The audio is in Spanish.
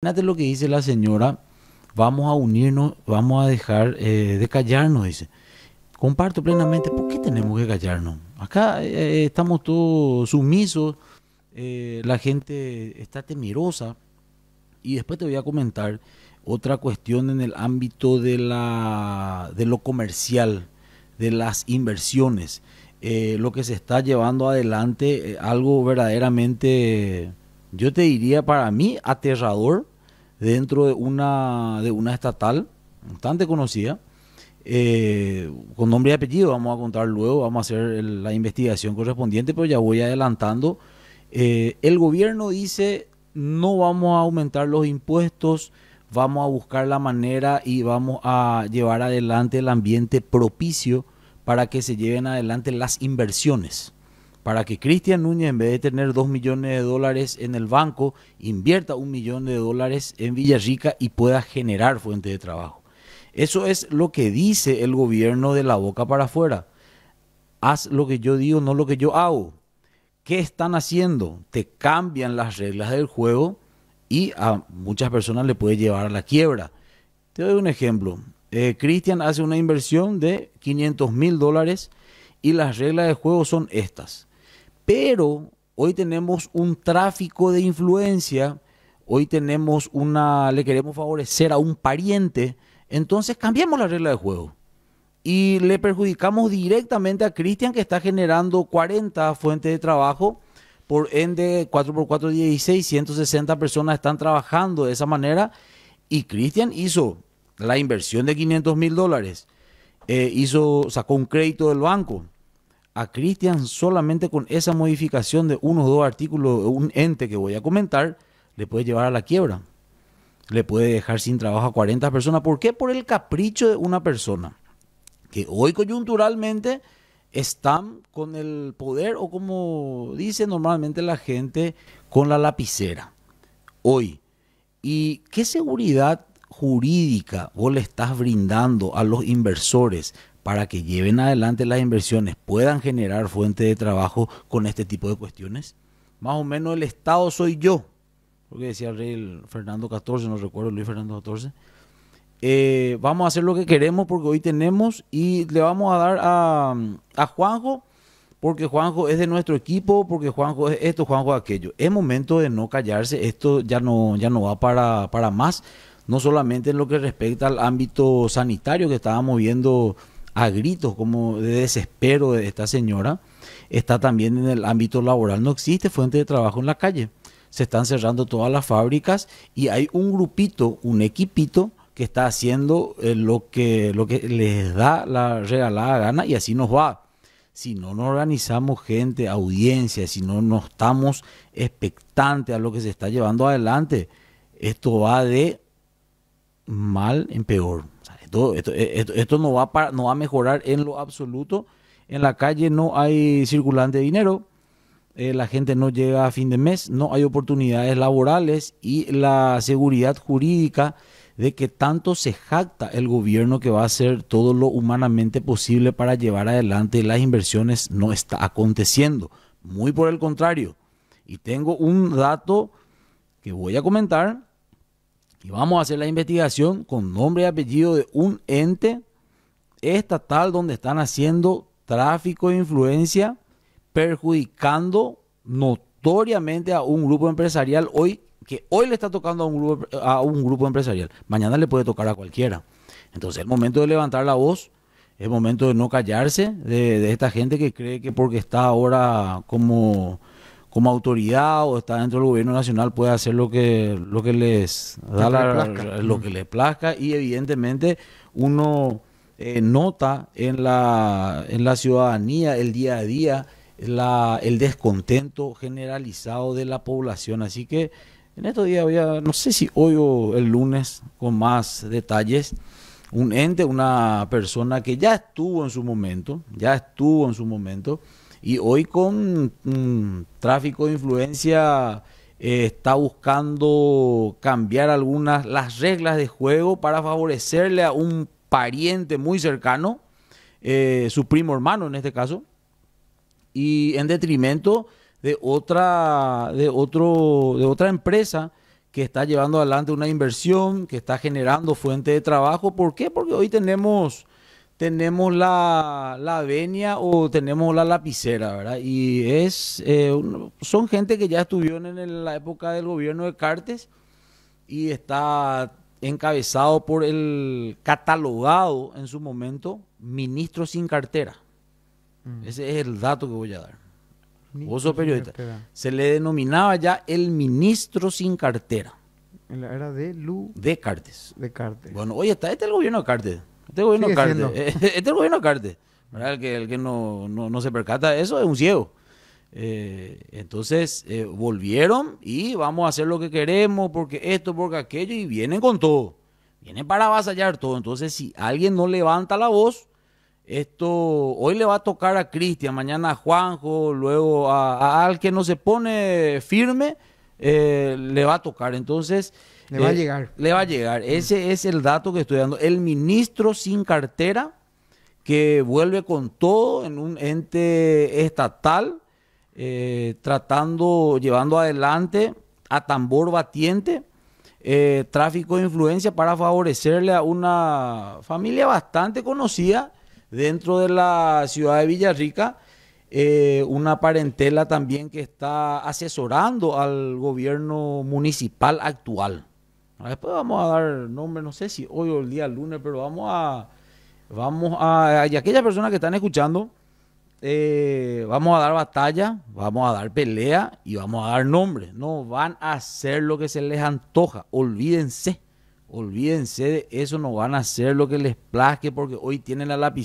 Imagínate lo que dice la señora, vamos a unirnos, vamos a dejar eh, de callarnos, dice. Comparto plenamente, ¿por qué tenemos que callarnos? Acá eh, estamos todos sumisos, eh, la gente está temerosa. Y después te voy a comentar otra cuestión en el ámbito de, la, de lo comercial, de las inversiones. lo que se está llevando adelante, algo verdaderamente yo te diría para mí aterrador dentro de una, de una estatal bastante conocida, eh, con nombre y apellido, vamos a contar luego, vamos a hacer la investigación correspondiente, pero ya voy adelantando. Eh, el gobierno dice, no vamos a aumentar los impuestos, vamos a buscar la manera y vamos a llevar adelante el ambiente propicio para que se lleven adelante las inversiones para que Cristian Núñez, en vez de tener 2 millones de dólares en el banco, invierta un millón de dólares en Villarrica y pueda generar fuente de trabajo. Eso es lo que dice el gobierno de la boca para afuera. Haz lo que yo digo, no lo que yo hago. ¿Qué están haciendo? Te cambian las reglas del juego y a muchas personas le puede llevar a la quiebra. Te doy un ejemplo. Eh, Cristian hace una inversión de 500 mil dólares y las reglas del juego son estas pero hoy tenemos un tráfico de influencia, hoy tenemos una, le queremos favorecer a un pariente, entonces cambiamos la regla de juego. Y le perjudicamos directamente a Cristian que está generando 40 fuentes de trabajo, por ende 4x4 16, 160 personas están trabajando de esa manera y Cristian hizo la inversión de 500 mil dólares, eh, sacó un crédito del banco, a Cristian solamente con esa modificación de unos dos artículos, un ente que voy a comentar, le puede llevar a la quiebra. Le puede dejar sin trabajo a 40 personas. ¿Por qué? Por el capricho de una persona que hoy coyunturalmente están con el poder o como dice normalmente la gente, con la lapicera. Hoy. ¿Y qué seguridad jurídica vos le estás brindando a los inversores? para que lleven adelante las inversiones, puedan generar fuente de trabajo con este tipo de cuestiones? Más o menos el Estado soy yo, porque decía el Fernando XIV, no recuerdo, Luis Fernando XIV. Eh, vamos a hacer lo que queremos porque hoy tenemos y le vamos a dar a, Juanjo porque Juanjo es de nuestro equipo, porque Juanjo es esto, Juanjo es aquello. Es momento de no callarse, esto ya no, ya no va para, para más, no solamente en lo que respecta al ámbito sanitario que estábamos viendo a gritos como de desespero de esta señora, está también en el ámbito laboral. No existe fuente de trabajo en la calle. Se están cerrando todas las fábricas y hay un grupito, un equipito que está haciendo eh, lo, que, lo que les da la regalada gana y así nos va. Si no nos organizamos gente, audiencia, si no nos estamos expectantes a lo que se está llevando adelante, esto va de mal en peor. esto, no, va para, no va a mejorar en lo absoluto. En la calle no hay circulante dinero, eh, la gente no llega a fin de mes, no hay oportunidades laborales y la seguridad jurídica de que tanto se jacta el gobierno que va a hacer todo lo humanamente posible para llevar adelante las inversiones no está aconteciendo. Muy por el contrario. Y tengo un dato que voy a comentar y vamos a hacer la investigación con nombre y apellido de un ente estatal donde están haciendo tráfico de influencia, perjudicando notoriamente a un grupo empresarial hoy que hoy le está tocando a un grupo, a un grupo empresarial, mañana le puede tocar a cualquiera. Entonces, el momento de levantar la voz, el momento de no callarse de, de esta gente que cree que porque está ahora como como autoridad o está dentro del gobierno nacional puede hacer lo que lo que les da lo que les plazca y evidentemente uno eh, nota en la en la ciudadanía el día a día la, el descontento generalizado de la población así que en estos días había no sé si hoy o el lunes con más detalles un ente una persona que ya estuvo en su momento ya estuvo en su momento y hoy con mm, tráfico de influencia eh, está buscando cambiar algunas las reglas de juego para favorecerle a un pariente muy cercano, eh, su primo hermano en este caso, y en detrimento de otra, de otro, de otra empresa que está llevando adelante una inversión, que está generando fuente de trabajo. ¿Por qué? Porque hoy tenemos tenemos la, la venia o tenemos la lapicera, ¿verdad? Y es, eh, son gente que ya estuvieron en la época del gobierno de Cartes y está encabezado por el catalogado en su momento ministro sin cartera. Mm. Ese es el dato que voy a dar. Vos periodista. Se le denominaba ya el ministro sin cartera. En la era de Lu... De Cartes. Bueno, hoy está este el gobierno de Cartes. Este, este gobierno carte. es el carte. El que, el que no, se percata, eso es un ciego. Eh, entonces eh, volvieron y vamos a hacer lo que queremos porque esto, porque aquello y vienen con todo. Vienen para avasallar todo. Entonces si alguien no levanta la voz, esto hoy le va a tocar a Cristian, mañana a Juanjo, luego al que no se pone firme eh, le va a tocar. Entonces... Le va a eh, llegar. Le va a llegar. Ese mm. es el dato que estoy dando. El ministro sin cartera, que vuelve con todo en un ente estatal, eh, tratando, llevando adelante a tambor batiente tráfico de influencia para favorecerle a una familia bastante conocida dentro de la ciudad de Villarrica eh, una parentela también que está asesorando al gobierno municipal actual. Después vamos a dar nombre, no sé si hoy o el día lunes, pero vamos a, vamos a, y aquellas personas que están escuchando, eh, vamos a dar batalla, vamos a dar pelea y vamos a dar nombre. No van a hacer lo que se les antoja, olvídense. Olvídense de eso, no van a hacer lo que les plazque porque hoy tienen la lápiz